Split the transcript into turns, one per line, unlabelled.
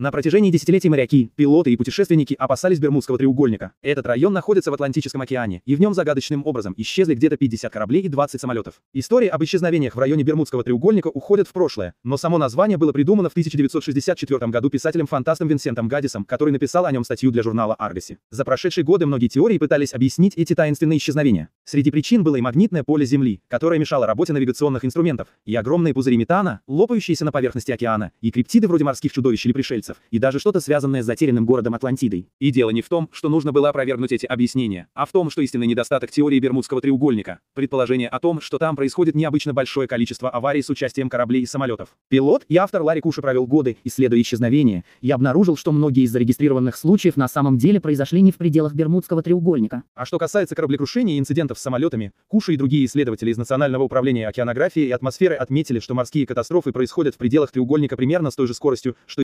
На протяжении десятилетий моряки, пилоты и путешественники опасались Бермудского треугольника. Этот район находится в Атлантическом океане, и в нем загадочным образом исчезли где-то 50 кораблей и 20 самолетов. Истории об исчезновениях в районе Бермудского треугольника уходят в прошлое, но само название было придумано в 1964 году писателем-фантастом Винсентом Гадисом, который написал о нем статью для журнала Аргаси. За прошедшие годы многие теории пытались объяснить эти таинственные исчезновения. Среди причин было и магнитное поле Земли, которое мешало работе навигационных инструментов, и огромные пузыри метана, лопающиеся на поверхности океана, и криптиды вроде морских чудовищ или пришельцев пришельцев, и даже что-то связанное с затерянным городом Атлантидой. И дело не в том, что нужно было опровергнуть эти объяснения, а в том, что истинный недостаток теории Бермудского треугольника – предположение о том, что там происходит необычно большое
количество аварий с участием кораблей и самолетов. Пилот и автор Ларри Куша провел годы, исследуя исчезновение, и обнаружил, что многие из зарегистрированных случаев на самом деле произошли не в пределах Бермудского треугольника.
А что касается кораблекрушений и инцидентов с самолетами, Куша и другие исследователи из Национального управления океанографии и атмосферы отметили, что морские катастрофы происходят в пределах треугольника примерно с той же скоростью, что